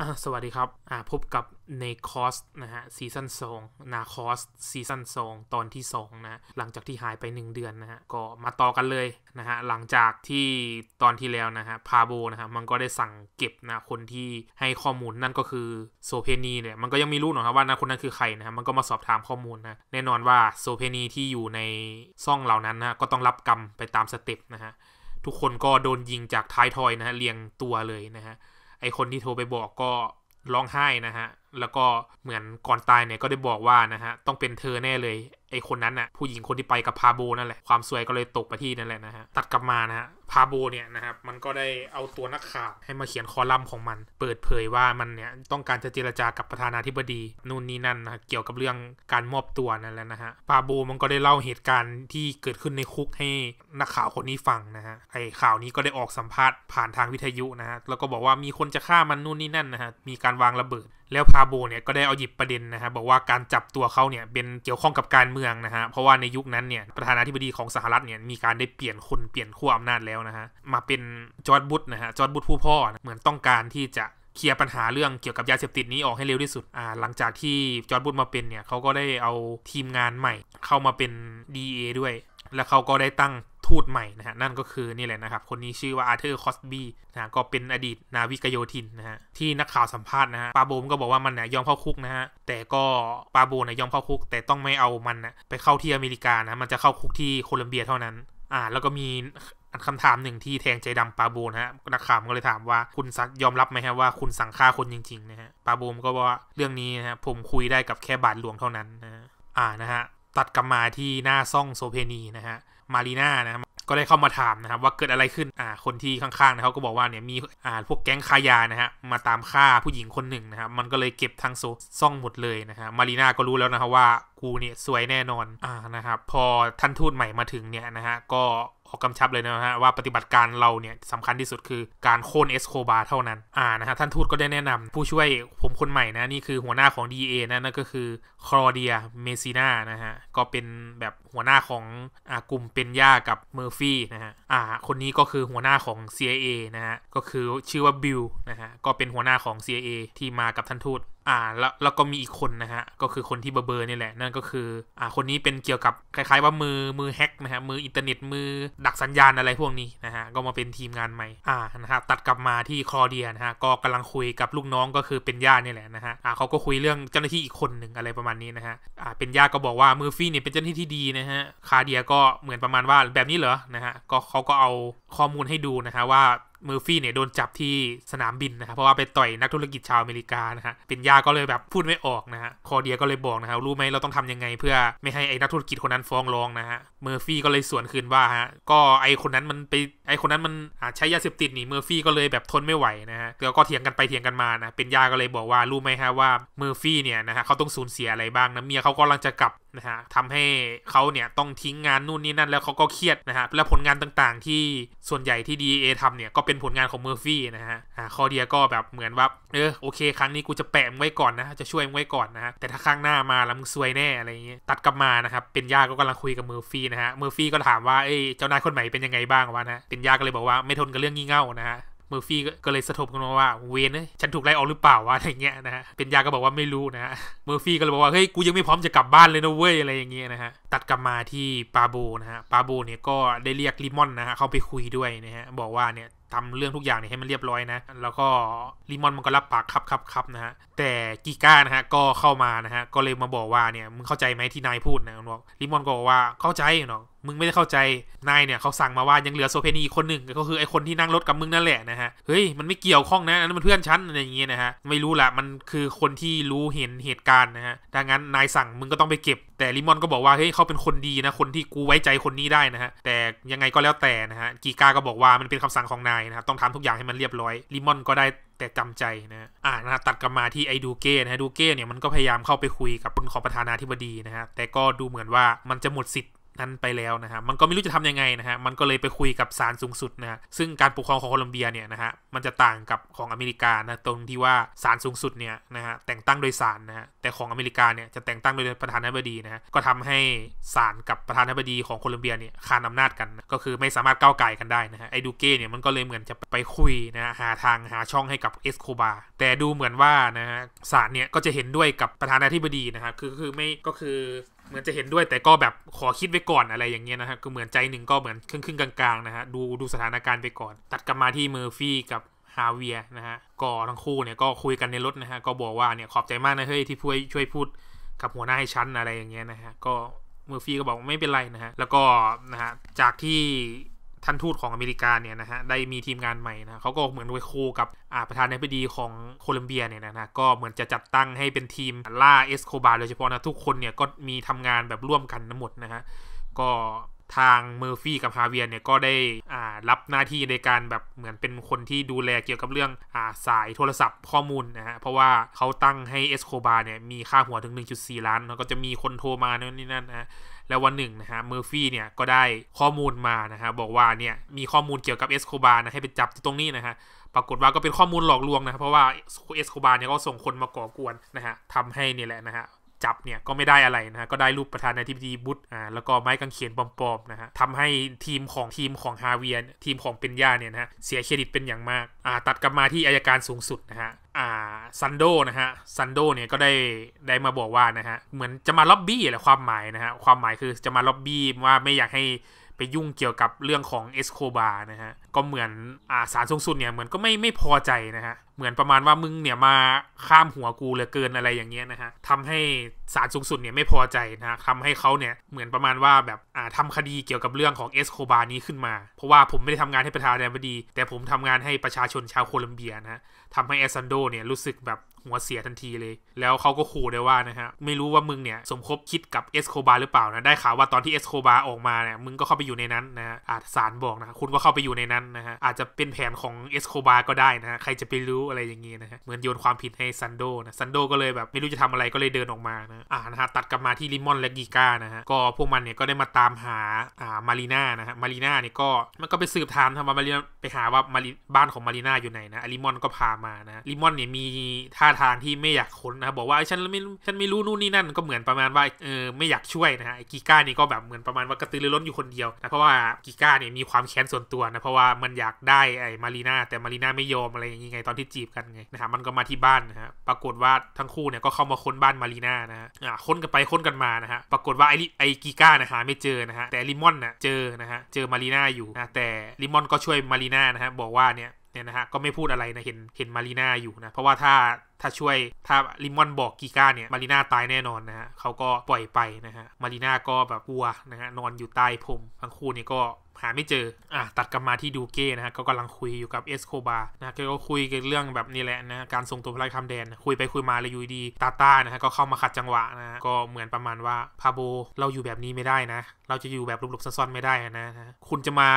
อ่สวัสดีครับอ่าพบกับในคอสนะฮะซีซั่นสองนาคอสซีซั่นสองตอนที่ 2นะหลังจากที่หายไป 1 เดือนนะฮะ ก็มาต่อกันเลย นะฮะ หลังจากที่ตอนที่แล้วนะฮะพาโบนะฮะมันก็ได้สั่งเก็บนะ คนที่ให้ข้อมูลนั่นก็คือโซเพนีเนี่ย มันก็ยังมีรู้หนอครับว่านะคนนั้นคือใครนะฮะมันก็มาสอบถามข้อมูลนะ แน่นอนว่าโซเพนีที่อยู่ในซ่องเหล่านั้นนะก็ต้องรับกรรมไปตามสเต็ปนะฮะทุกคนก็โดนยิงจากท้ายทอยนะฮะเรียงตัวเลยนะฮะไอคนที่โทรไปบอกก็ร้องไห้นะฮะ แล้วก็เหมือนก่อนตายเนี่ยก็ได้บอกว่านะฮะ ต้องเป็นเธอแน่เลย ไอคนนั้นอ่ะ ผู้หญิงคนที่ไปกับพาโบนั่นแหละ ความสวยก็เลยตกไปที่นั่นแหละนะฮะ ตัดกลับมานะฮะพาโบเนี่ยนะครับมันก็ได้เอาตัวนักข่าวให้มาเขียนคอลัมน์ของมัน เปิดเผยว่ามันเนี่ยต้องการจะเจรจากับประธานาธิบดีนู่นนี่นั่นนะเกี่ยวกับเรื่องการมอบตัวนั่นแหละนะฮะพาโบมันก็ได้เล่าเหตุการณ์ที่เกิดขึ้นในคุกให้นักข่าวคนนี้ฟังนะฮะไอข่าวนี้ก็ได้ออกสัมภาษณ์ผ่านทางวิทยุนะฮะแล้วก็บอกว่ามีคนจะฆ่ามันนู่นนี่นั่นนะฮะมีการวางระเบิดแล้วพาโบเนี่ยก็ได้เอาหยิบประเด็นนะฮะบบอกว่าการจับตัวเขาเนี่ยเป็นเกี่ยวข้องกับการเมืองนะฮะเพราะว่าในยุคนั้นเนี่ยประธานาธิบดีของสหรัฐเนี่ยมีการได้เปลี่ยนคนเปลี่ยนขั้วอำนาจแล้วนะฮะมาเป็นจอร์ดบุชนะฮะจอร์ดบุชผู้พ่อเหมือนต้องการที่จะเคลียร์ปัญหาเรื่องเกี่ยวกับยาเสพติดนี้ออกให้เร็วที่สุดอ่าหลังจากที่จอร์ดบุชมาเป็นเนี่ยเขาก็ได้เอาทีมงานใหม่เข้ามาเป็น DA ด้วย แล้วเขาก็ได้ตั้งทูตใหม่นะฮะนั่นก็คือ นี่แหละนะครับ คนนี้ชื่อว่าอาร์เธอร์คอสบี้นะก็เป็นอดีตนาวิกโยธิน นะฮะ ที่ นักข่าวสัมภาษณ์นะฮะปาโบมก็บอกว่ามันนะยยอมเข้าคุกนะฮะ แต่ก็ปาโบนะยยอม เข้าคุกแต่ต้องไม่เอามันนะไปเข้าที่อเมริกานะมันจะเข้าคุกที่โคลัมเบียเท่านั้น อ่าแล้วก็มีคำถามหนึ่งที่แทงใจดำปาโบนะฮะนักข่าวก็เลยถามว่าคุณยอมรับไหมฮะว่า คุณสั่งฆ่าคนจริงๆนะฮะปาโบมก็ว่าเรื่องนี้นะฮะผมคุยได้กับแค่บาทหลวงเท่านั้นนะอ่านะฮะตัดกลับมาที่หน้าซ่องโซเพนีนะฮะมารีนานะ ครับ ก็ได้เข้ามาถามนะ ครับว่าเกิดอะไรขึ้นอ่าคนที่ข้างๆนะเขาก็บอกว่า เนี่ยมีอ่าพวกแก๊งคายานะฮะมาตามฆ่าผู้หญิงคนหนึ่งนะครับ มันก็เลยเก็บทั้งโซซ่องหมดเลยนะฮะมารีนาก็รู้แล้วนะ ครับ ว่ากูเนี่ย สวยแน่นอนอ่านะครับพอท่านทูตใหม่มาถึงเนี่ยนะฮะก็ขอกำชับเลยนะฮะว่าปฏิบัติการเราเนี่ยสำคัญที่สุดคือการโค่นเอสโคบาเท่านั้นอ่านะฮะท่านทูตก็ได้แนะนำผู้ช่วยผมคนใหม่นะนี่คือหัวหน้าของ DEA นะนั่นก็คือคลอเดียเมซิน่านะฮะก็เป็นแบบหัวหน้าของอ่ากลุ่มเป็นย่ากับเมอร์ฟี่นะฮะ อ่าคนนี้ก็คือหัวหน้าของ CIA นะฮะก็คือชื่อว่าบิลนะฮะก็เป็นหัวหน้าของ CIA ที่มากับท่านทูต่าแล้วแล้วก็มีอีกคนนะฮะก็คือคนที่เบอร์เบอร์นี่แหละนั่นก็คืออ่าคนนี้เป็นเกี่ยวกับคล้าย ๆ ว่ามือมือแฮกนะฮะมืออินเทอร์เน็ตมือดักสัญญาณอะไรพวกนี้นะฮะก็มาเป็นทีมงานใหม่อ่านะฮะตัดกลับมาที่คอเดียนะฮะก็กำลังคุยกับลูกน้องก็คือเป็นญาตินี่แหละนะฮะอ่าเขาก็คุยเรื่องเจ้าหน้าที่อีกคนหนึ่งอะไรประมาณนี้นะฮะอ่าเป็นญาติก็บอกว่ามือฟี่เนี่ยเป็นเจ้าหน้าที่ที่ดีนะฮะคาเดียก็เหมือนประมาณว่าแบบนี้เหรอนะฮะก็เขาก็เอาข้อมูลให้ดูนะฮะว่าเมอร์ฟี่เนี่ยโดนจับที่สนามบินนะครับเพราะว่าไปต่อยนักธุรกิจชาวอเมริกานะฮะเป็นยาก็เลยแบบพูดไม่ออกนะฮะคอเดียก็เลยบอกนะครับรู้ไหมเราต้องทำยังไงเพื่อไม่ให้ไอ้นักธุรกิจคนนั้นฟ้องร้องนะฮะเมอร์ฟี่ก็เลยสวนคืนว่าฮะก็ไอ้คนนั้นมันไปไอ้คนนั้นมันใช้ยาเสพติดนี่เมอร์ฟี่ก็เลยแบบทนไม่ไหวนะฮะแล้วก็เถียงกันไปเถียงกันมานะเป็นยาก็เลยบอกว่ารู้ไหมฮะว่าเมอร์ฟี่เนี่ยนะฮะเขาต้องสูญเสียอะไรบ้างนะเมียเขาก็กำลังจะกลับนะฮะทำให้เขาเนี่ยต้องทิ้งงานนู่นนี่นั่นแล้วเขาก็เครียดนะฮะและผลงานต่างๆที่ส่วนใหญ่ที่ d a ทำเนี่ยก็เป็นผลงานของเมอร์ฟี่นะฮะคอเดียก็แบบเหมือนว่าเออโอเค ครั้งนี้กูจะแปะมึงไว้ก่อนนะ จะช่วยมึงไว้ก่อนนะฮะ แต่ถ้าครั้งหน้ามาแล้วมึงซวยแน่อะไรอย่างเงี้ย ตัดกลับมานะครับ เป็นย่าก็กำลังคุยกับเมอร์ฟี่นะฮะ เมอร์ฟี่ก็ถามว่าเอ้ยเจ้านายคนใหม่เป็นยังไงบ้างวะนะเป็นย่าก็เลยบอกว่าไม่ทนกับเรื่องงี่เง่านะฮะ เมอร์ฟี่ก็เลยสะทบกันมาว่าเวนเอ้ยฉันถูกไล่ออกหรือเปล่าวะอะไรเงี้ยนะฮะ เป็นยาก็บอกว่าไม่รู้นะฮะ เมอร์ฟี่ก็เลยบอกว่าเฮ้ยกูยังไม่พร้อมจะกลับบ้านเลยนะเว้ยอะไรอย่างเงี้ยนะฮะตัดกลับมาที่ปาโบนะฮะปาโบเนี่ยก็ได้เรียกลิมอนนะฮะเข้าไปคุยด้วยนะฮะบอกว่าเนี่ยทำเรื่องทุกอย่างนี่ให้มันเรียบร้อย นะ แล้วก็ลิมอนมันก็รับปากครับครับครับนะ ฮะ แต่กีก้านะ ฮะ ก็เข้ามา นะฮะ ก็เลยมาบอกว่าเนี่ยมึงเข้าใจไหมที่นายพูดนะับอกลิมอนก็บอกว่าเข้าใจเนาะ มึงไม่ได้เข้าใจ นายเนี่ยเขาสั่งมาว่ายังเหลือโซเพนีคนหนึ่งก็คือไอคนที่นั่งรถกับมึงนั่นแหละนะฮะ เฮ้ยมันไม่เกี่ยวข้องนะนั่นมันเพื่อนฉันอะไรอย่างเงี้ยนะฮะ ไม่รู้ละมันคือคนที่รู้เห็นเหตุการณ์นะฮะดังนั้นนายสั่งมึงก็ต้องไปเก็บแต่ลิมอนก็บอกว่าเฮ้ยเขาเป็นคนดีนะคนที่กูไว้ใจคนนี้ได้นะฮะแต่ยังไงก็แล้วแต่นะฮะกีกาก็บอกว่ามันเป็นคำสั่งของนายนะครับต้องทำทุกอย่างให้มันเรียบร้อยลิมอนก็ได้แต่จำใจนะอ่านะตัดกลับมาที่ไอดูเก้นะดูเก้เนี่ยมันก็พยายามเข้าไปคุยกับคนของประธานาธิบดีนะฮะแต่ก็ดูเหมือนว่ามันจะหมดสิทธินั้นไปแล้วนะฮะมันก็ไม่รู้จะทํำยังไงนะฮะมันก็เลยไปคุยกับศาลสูงสุดนะฮะซึ่งการปกครองของโคลอมเบียเนี่ยนะฮะมันจะต่างกับของอเมริกานะตรงที่ว่าศาลสูงสุดเนี่ยนะฮะแต่งตั้งโดยศาลนะฮะแต่ของอเมริกาเนี่ยจะแต่งตั้งโดยประธานาธิบดีนะฮะก็ทำให้ศาลกับประธานาธิบดีของโคลอมเบียเนี่ยขานอานาจกัน ก็คือไม่สามารถก้าวไก่กันได้นะฮะไอดูเก้เนี่ยมันก็เลยเหมือนจะไปคุยนะหาทางหาช่องให้กับเอสโคบาแต่ดูเหมือนว่านะฮะศาลเนี่ยก็จะเห็นด้วยกับประธานาธิบดีนะฮะคือคือไม่ก็คือเหมือนจะเห็นด้วยแต่ก็แบบขอคิดไว้ก่อนอะไรอย่างเงี้ยนะครับก็เหมือนใจหนึ่งก็เหมือนครึ่งครึ่งกลางๆนะฮะดูดูสถานการณ์ไปก่อน ตัดกลับมาที่เมอร์ฟี่กับฮาเวียนะฮะก็ทั้งคู่เนี่ยก็คุยกันในรถนะฮะก็บอกว่าเนี่ยขอบใจมากนะเฮ้ยที่ช่วยช่วยพูดกับหัวหน้าให้ชั้นอะไรอย่างเงี้ยนะฮะก็เมอร์ฟี่ก็บอกไม่เป็นไรนะฮะแล้วก็นะฮะจากที่ท่านทูตของอเมริกาเนี่ยนะฮะ ได้มีทีมงานใหม่นะ เขาก็เหมือนไปคูกับประธานาธิบดีของโคลอมเบียเนี่ยนะฮะ ก็เหมือนจะจัดตั้งให้เป็นทีมล่าเอสโคบาร์โดยเฉพาะนะ ทุกคนเนี่ยก็มีทำงานแบบร่วมกันทั้งหมดนะฮะ ก็ทางเมอร์ฟี่กับฮาเวียนเนี่ยก็ได้อ่ารับหน้าที่ในการแบบเหมือนเป็นคนที่ดูแลเกี่ยวกับเรื่องอ่าสายโทรศัพท์ข้อมูลนะฮะเพราะว่าเขาตั้งให้เอสโคบาเนี่ยมีค่าหัวถึง 1.4 ล้านแล้วก็จะมีคนโทรมานั่นนี่นั่นนะแล้ววันหนึ่งนะฮะเมอร์ฟี่เนี่ยก็ได้ข้อมูลมานะฮะบอกว่าเนี่ยมีข้อมูลเกี่ยวกับเอสโคบานะให้ไปจับที่ตรงนี้นะฮะปรากฏว่าก็เป็นข้อมูลหลอกลวงนะเพราะว่าเอสโคบาเนี่ยก็ส่งคนมาก่อกวนนะฮะทำให้นี่แหละนะฮะจับเนี่ยก็ไม่ได้อะไรนะฮะก็ได้รูปประธานาธิบดีบุตรอ่าแล้วก็ไม้กางเขนปลอมๆนะฮะทำให้ทีมของทีมของฮาเวียนทีมของเป็นย่าเนี่ยนะฮะเสียเครดิตเป็นอย่างมากอ่าตัดกลับมาที่อายการสูงสุดนะฮะอ่าซันโดนะฮะซันโดเนี่ยก็ได้ได้มาบอกว่านะฮะเหมือนจะมาล็อบบี้แหละความหมายนะฮะความหมายคือจะมาล็อบบี้ว่าไม่อยากให้ไปยุ่งเกี่ยวกับเรื่องของเอสโคบาร์นะฮะก็เหมือนอาสารสูงสุดเนี่ยเหมือนก็ไม่ไม่พอใจนะฮะเหมือนประมาณว่า มึง เนี่ย มา ข้าม หัวกูเหลือเกิน อะไร อย่างเงี้ย นะฮะทำให้ศาลสูงสุดเนี่ยไม่พอใจนะทำให้เขาเนี่ยเหมือนประมาณว่าแบบอ่าทำคดีเกี่ยวกับเรื่องของเอสโคบานี้ขึ้นมา เพราะว่าผมไม่ได้ทำงานให้ประธานาธิบดี แต่ผมทำงานให้ประชาชนชาวโคลัมเบียนะทำให้เอซันโดเนี่ยรู้สึกแบบหัวเสียทันทีเลย แล้วเขาก็ขู่ได้ว่านะฮะ ไม่รู้ว่ามึงเนี่ยสมคบคิดกับเอสโคบาหรือเปล่านะ ได้ข่าวว่าตอนที่เอสโคบาออกมาเนี่ย มึงก็เข้าไปอยู่ในนั้นนะฮะอาจสารบอกนะ คุณก็เข้าไปอยู่ในนั้นนะฮะ อาจจะเป็นแผนของเอสโคบาก็ได้นะฮะ ใครจะไปรู้อะไรอย่างงี้นะฮะ เหมือนโยนความผิดให้ซันโดนะ ซันโดก็เลยแบบไม่รู้จะทำอะไรก็เลยเดินออกมานะอ่านะฮะ ตัดกลับมาที่ลิมอนและกีก้านะฮะ ก็พวกมันเนี่ยก็ได้มาตามหา อ่า มารีน่านะฮะ มารีน่าเนี่ยก็มันก็ไปสืบถามทำมา มารีน่าไปหาว่ามารีบ้านของมารีน่าอยู่ไหนนะลิมอนก็พามานะลิมอนเนี่ยมีท่าทานที่ไม่อยากค้นนะครับบอกว่าฉันไม่ฉันไม่รู้นู่นนี่ นั่นก็เหมือนประมาณ ว่า เออ ไม่อยากช่วย นะฮะกิก้านี่ก็แบบเหมือนประมาณว่ากระตือรือร้นอยู่คนเดียวนะเพราะว่ากิก้าเนี่ยมีความแค้นส่วนตัวนะเพราะว่ามันอยากได้ไอ้มารีนาแต่มารีนาไม่ยอมอะไรอย่างงี้ไงตอนที่จีบกันไงนะฮะมันก็มาที่บ้านนะฮะปรากฏว่าทั้งคู่เนี่ยก็เข้ามาค้นบ้านมารีนานะฮะค้นกันไปค้นกันมานะฮะปรากฏว่าไอ้ไอ้กิก้านะหาไม่เจอ นะฮะแต่ ลิมอนนะเจอนะฮะเจอมารีนาอยู่นะแต่ ลิมอนก็ช่วยมารีนานะฮะบอกว่าเนี่ยเนี่ย นะฮะ ก็ ไม่ พูด อะไรนะเห็นเห็น มารีนาอยู่นะเพราะว่าถ้าถ้าช่วยถ้าลิมอนบอกกีก้าเนี่ย มารีนาตายแน่นอนนะฮะเขาก็ปล่อยไปนะฮะ มารีนาก็แบบกลัวนะฮะ นอนอยู่ใต้พรมทั้งคู่เนี่ยก็หาไม่เจออ่ะตัดกลับมาที่ดูเก้นะฮะ ก็กำลังคุยอยู่กับเอสโคบาร์นะก็คุยกันเรื่องแบบนี้แหละนะ การส่งตัวพลายคำแดนคุยไปคุยมาเลยยูดีตาตานะฮะ ก็เข้ามาขัดจังหวะนะก็เหมือนประมาณว่าพาโบ เราอยู่แบบนี้ไม่ได้นะ เราจะอยู่แบบหลบๆซ่อนๆไม่ได้นะคุณจะมา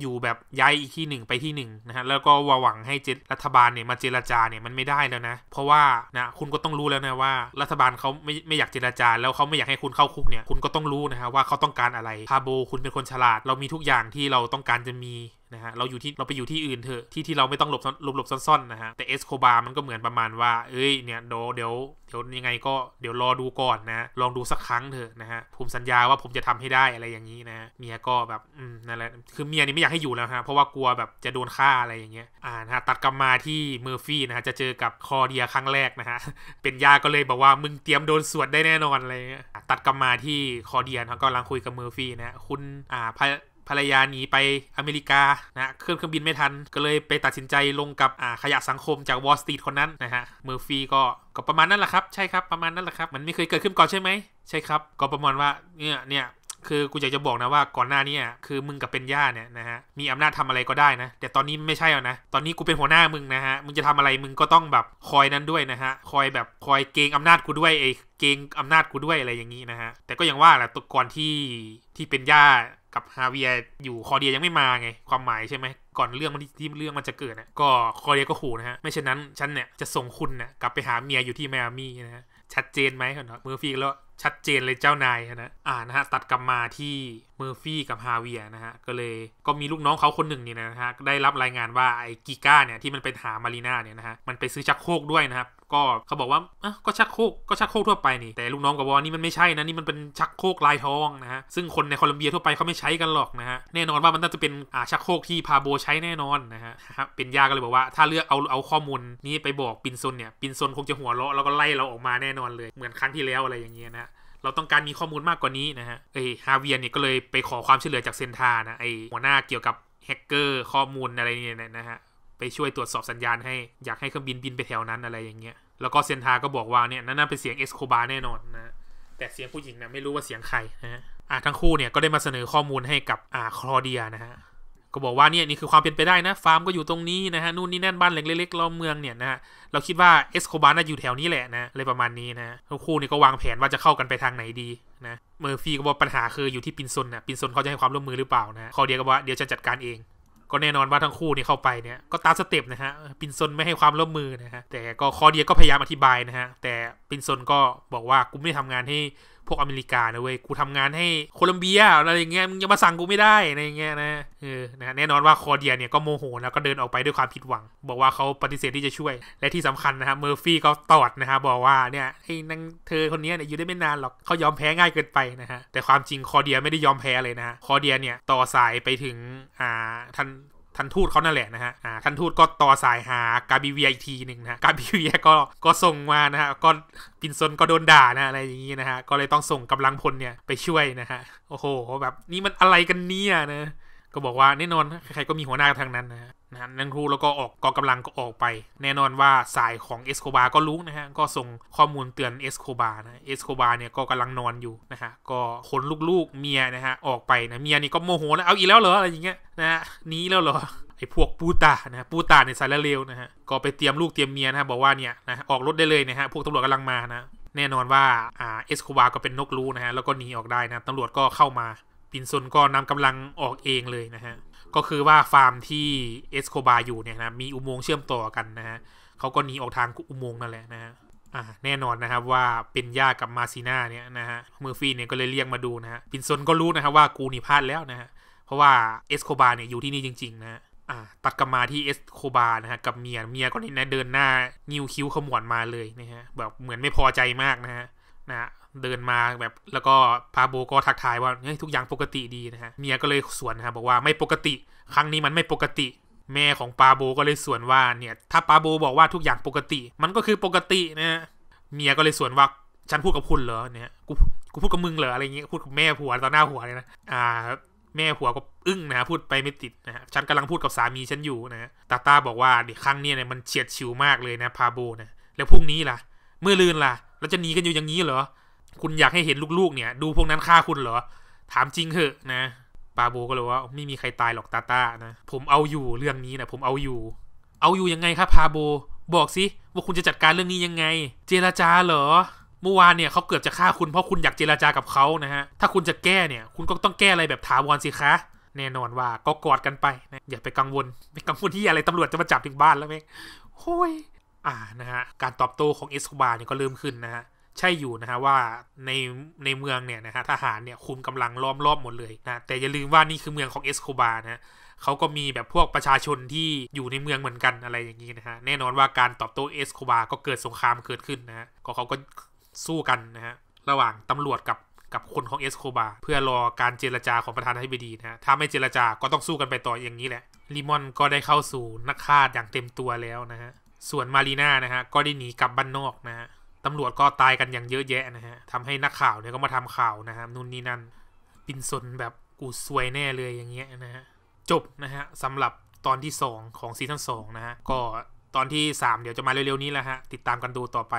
อยู่แบบย้ายอีกที่หนึ่งไปที่หนึ่งนะฮะแล้วก็หวังให้เจรัฐบาลเนี่ยมาเจรจาเนี่ยมันไม่ได้แล้วนะเพราะว่า นะ คุณ ก็ต้องรู้แล้ว นะ ว่า รัฐบาลเขาไม่ ไม่ อยาก เจราจา แล้วเขาไม่ อยาก ให้ คุณ เข้าคุก เนี่ย คุณ ก็ ต้อง รู้ นะฮะว่าเขาต้องการ อะไรพาโบ คุณ เป็น คน ฉลาด เรามี ทุกอย่าง ที่ เรา ต้องการ จะมีนะฮะเราอยู่ที่เราไปอยู่ที่อื่นเถอะที่ที่เราไม่ต้องหลบหลบหลบซ่อน ๆ นะฮะ แต่เอสโคบาร์มันก็เหมือนประมาณว่าเอ้ยเนี่ยเดี๋ยวเดี๋ยว เดี๋ยวยังไงก็เดี๋ยวรอดูก่อนนะลองดูสักครั้งเถอะนะฮะผมสัญญาว่าผมจะทำให้ได้อะไรอย่างนี้นะเมียก็แบบ อืมนั่นแหละคือเมียนี่ไม่อยากให้อยู่แล้วฮะ เพราะว่ากลัวแบบจะโดนฆ่าอะไรอย่างเงี้ยอ่านะฮะตัดกลับมาที่เมอร์ฟี่นะฮะจะเจอกับคอเดียครั้งแรกนะฮะเป็นยาก็เลยบอกว่ามึงเตรียมโดนสวดได้แน่นอนอะไรเงี้ยตัดกลับมาที่คอเดียนะก็กำลังคุยกับเมอร์ฟี่นะคุณอ่าพภรรยาหนีไปอเมริกานะเครื่องเครื่องบินไม่ทัน ก็เลยไปตัดสินใจลงกับอาขยะสังคมจากวอลสตรีทคนนั้นนะฮะ เมอร์ฟีก็ก็ประมาณนั้นแหละครับ ใช่ครับ ประมาณนั้นแหละครับมันไม่เคยเกิดขึ้นก่อน ใช่ไหมใช่ครับ ก็ประมาณว่า เนี่ย เนี่ย คือกูอยากจะบอกนะว่าก่อนหน้านี้คือมึงกับเป็นย่าเนี่ยนะฮะ มีอำนาจทำอะไรก็ได้นะ แต่ตอนนี้ไม่ใช่แล้วนะ ตอนนี้กูเป็นหัวหน้ามึงนะฮะ มึงจะทำอะไรมึงก็ต้องแบบคอยนั้นด้วยนะฮะ คอยแบบคอยเกงอำนาจกูด้วยไอ้เกงอำนาจกูด้วยอะไรอย่างนี้นะฮะ แต่ก็ยางว่าแหละก่อนที่ที่เป็นย่ากับฮาเวียอยู่คอเดียยังไม่มาไง ความหมายใช่ไหมก่อนเรื่องมันที่เรื่องมันจะเกิดนะก็คอเดียก็ขู่นะฮะ ไม่เช่นนั้นฉันเนี่ย จะส่งคุณนะกลับไปหาเมียอยู่ที่แมามี่นะฮะ ชัดเจนไหมครับเมอร์ฟี่แล้วชัดเจนเลยเจ้านายนะ อ่านะฮะ ตัดกลับมาที่เมอร์ฟี่กับฮาเวียนะฮะก็เลยก็มีลูกน้องเขาคนหนึ่งเนี่ยนะฮะได้รับรายงานว่าไอ้กิก้าเนี่ยที่มันไปหามารีนาเนี่ยนะฮะมันไปซื้อชักโครกด้วยนะครับก็เขาบอกว่าอ่ะก็ชักโครกก็ชักโครกทั่วไปนี่แต่ลูกน้องกับวอนี่มันไม่ใช่นะนี่มันเป็นชักโครกลายทองนะฮะซึ่งคนในโคลัมเบียทั่วไปเขาไม่ใช้กันหรอกนะฮะแน่นอนว่ามันน่าจะเป็นอ่าชักโครกที่พาโบใช้แน่นอนนะฮะเป็นยาก็เลยบอกว่าถ้าเลือกเอาเอาข้อมูลนี้ไปบอกปินซนเนี่ยปินซนคงจะหัวเราะแล้วก็ไล่เราออกมาแน่นอนเลยเหมือนครั้งที่แล้วอะไรอย่างเงี้ยนะเราต้องการมีข้อมูลมากกว่านี้นะฮะไอฮาเวียนเนี่ยก็เลยไปขอความช่วยเหลือจากเซนทานะ ไอหัวหน้าเกี่ยวกับแฮกเกอร์ข้อมูลอะไรเนี่ยนะฮะ ไปช่วยตรวจสอบสัญญาณให้ อยากให้เครื่องบินบินไปแถวนั้นอะไรอย่างเงี้ย แล้วก็เซนทา ก็บอกว่าเนี่ย นั่นเป็นเสียงเอสโคบาแน่นอนนะ แต่เสียงผู้หญิงนะไม่รู้ว่าเสียงใครนะฮะทั้งคู่เนี่ยก็ได้มาเสนอข้อมูลให้กับอ่าคลอเดียนะฮะก็บอกว่าเนี่ยนี่คือความเป็นไปได้นะฟาร์มก็อยู่ตรงนี้นะฮะนู่นนี่แน่นบ้านเล็กๆรอบเมืองเนี่ยนะฮะ เราคิดว่าเอสโคบาน่าอยู่แถวนี้แหละนะอะไรประมาณนี้นะทั้งคู่เนี่ยก็วางแผนว่าจะเข้ากันไปทางไหนดีนะเมอร์ฟี่ก็บอกปัญหาคืออยู่ที่ปินซนนะปินซนเขาจะให้ความร่วมมือหรือเปล่านะคอเดียก็ว่าเดี๋ยวจะจัดการเอง ก็แน่นอนว่าทั้งคู่นี่เข้าไปเนี่ยก็ตามสเต็ปนะฮะปินซนไม่ให้ความร่วมมือนะฮะแต่ก็คอเดียก็พยายามอธิบายนะฮะแต่ปินซนก็บอกว่ากูไม่ทำงานให้พวกอเมริกานะเว้ยกูทำงานให้โคลัมเบียอะไรอย่างเงี้ย มึงจะมาสั่งกูไม่ได้อะไรอย่างเงี้ยนะ เออนะแน่นอนว่าคอเดียเนี่ยก็โมโห แล้วก็เดินออกไปด้วยความผิดหวัง บอกว่าเขาปฏิเสธที่จะช่วย และที่สำคัญนะครับเมอร์ฟี่ก็ตอด นะฮะบอกว่าเนี่ยไอ้นางเธอคนนี้เนี่ยอยู่ได้ไม่นานหรอก เขายอมแพ้ง่ายเกินไปนะฮะ แต่ความจริงคอเดียไม่ได้ยอมแพ้เลยนะคอเดียเนี่ยต่อสายไปถึงอ่าท่านทันทูตเขานั่นแหละนะฮะ อ่าทันทูตก็ต่อสายหากาบิเวียอีกทีหนึ่งนะะกาบิเวียก็ก็ส่งมานะฮะ ก็ปินซนก็โดนด่านะอะไรอย่างงี้นะฮะ ก็เลยต้องส่งกำลังพลเนี่ยไปช่วยนะฮะ โอ้โห แบบนี่มันอะไรกันเนี่ยนะ ก็บอกว่าแน่นอนใครๆก็มีหัวหน้าทางนั้นนะนะฮะนั่งคูแล้วก็ออกกองกำลังก็ออกไป แน่นอนว่าสายของเอสโคบา ก็รู้นะฮะก็ส่งข้อมูลเตือนเอสโคบานะเอสโคบาเนี่ยก็กำลังนอนอยู่นะฮะก็ขนลูกๆเมียนะฮะออกไปนะเมียนี่ก็โมโหนะเอาอีกแล้วเหรออะไรอย่างเงี้ยนะฮะนี้แล้วเหรอไอ้พวกปูตานะฮะปูตาในสายเร็วนะฮะก็ไปเตรียมลูกเตรียมเมียนะฮะบอกว่าเนี่ยนะออกรถได้เลยนะฮะพวกตำรวจกำลังมานะ แน่นอนว่าอ่าเอสโคบาก็เป็นนกรู้นะฮะแล้วก็หนีออกได้นะตำรวจก็เข้ามา ปินซนก็นำกำลังออกเองเลยนะฮะก็คือว่าฟาร์มที่เอสโคบาอยู่เนี่ยนะมีอุโมงค์เชื่อมต่อกันนะฮะเขาก็หนีออกทางอุโมงค์นั่นแหละนะฮะแน่นอนนะครับว่าเป็นญาติกับมาซีนาเนี่ยนะฮะเมอร์ฟี่เนี่ยก็เลยเรียกมาดูนะฮะปินซนก็รู้นะครับว่ากูหนีพลาดแล้วนะฮะเพราะว่าเอสโคบาเนี่ยอยู่ที่นี่จริงๆนะอ่า ตัดกับมาที่เอสโคบานะฮะกับเมียเมียก็เนี่ยนะเดินหน้านิวคิ้วขมวดมาเลยนะฮะแบบเหมือนไม่พอใจมากนะฮะนะเดินมาแบบแล้วก็พาโบก็ทักทายว่าเฮ้ยทุกอย่างปกติดีนะฮะเมียก็เลยสวนนะครับบอกว่าไม่ปกติครั้งนี้มันไม่ปกติ แม่ของปาโบก็เลยสวนว่าเนี่ยถ้าปาโบบอกว่าทุกอย่างปกติ มันก็คือปกตินะเมียก็เลยสวนว่า ฉันพูดกับคุณเหรอเนี่ยกูกูพูดกับมึงเหรออะไรเงี้ยพูดกับแม่ผัวต่อหน้าผัวเลยนะอ่าแม่ผัวก็อึ้งนะพูดไปไม่ติดนะฮะฉันกำลังพูดกับสามีฉันอยู่นะตาตาบอกว่าเดี๋ยวครั้งนี้เนี่ยมันเฉียดฉิวมากเลยนะปาโบนะแล้วพรุ่งนี้ล่ะ เมื่อลืนล่ะล้วจะหนีกันอยู่อย่างนี้เหรอ คุณอยากให้เห็นลูกๆ เนี่ย ดูพวกนั้นฆ่าคุณเหรอ ถามจริงเถอะนะ ปาโบก็เลยว่าไม่มีใครตายหรอกตาตานะ ผมเอาอยู่เรื่องนี้นะผมเอาอยู่ เอาอยู่ยังไงครับปาโบ บอกสิว่าคุณจะจัดการเรื่องนี้ยังไง เจราจาเหรอ เมื่อวานเนี่ยเขาเกือบจะฆ่าคุณเพราะคุณอยากเจราจากับเขานะฮะ ถ้าคุณจะแก้เนี่ย คุณก็ต้องแก้อะไรแบบถาวรสิคะแน่นอนว่า ก็กอดกันไปนะอย่าไปกังวลไม่กังวลที่อะไรตำรวจจะมาจับถึงบ้านแล้วไหมโอ้ย่านะฮะ การตอบโต้ของเอสโคบาร์เนี่ยก็เริ่มขึ้นนะฮะ ใช่อยู่นะฮะว่าในในเมืองเนี่ยนะฮะทหารเนี่ยคุมกำลังล้อมรอบหมดเลยนะแต่อย่าลืมว่านี่คือเมืองของเอสโคบาร์นะเขาก็มีแบบพวกประชาชนที่อยู่ในเมืองเหมือนกันอะไรอย่างนี้นะฮะแน่นอนว่าการตอบโต้เอสโคบาก็เกิดสงครามเกิดขึ้นนะฮะก็เขาก็สู้กันนะฮะระหว่างตำรวจกับกับคนของเอสโคบาเพื่อรอการเจรจาของประธานาธิบดีนะฮะถ้าไม่เจรจาก็ต้องสู้กันไปต่ออย่างนี้แหละลิมอนก็ได้เข้าสู่นักฆ่าอย่างเต็มตัวแล้วนะฮะส่วนมารีนานะฮะ ก็ได้หนีกลับบ้านนอกนะฮะ ตำรวจก็ตายกันอย่างเยอะแยะนะฮะทำให้นักข่าวเนี่ยก็มาทำข่าวนะฮะนู่นนี่นั่น ปินสนแบบกูซวยแน่เลยอย่างเงี้ยนะฮะ จบนะฮะสำหรับตอนที่ 2 ของซีซั่น2นะฮะ ก็ตอนที่ 3 เดี๋ยวจะมาเร็วๆนี้แหละฮะ ติดตามกันดูต่อไป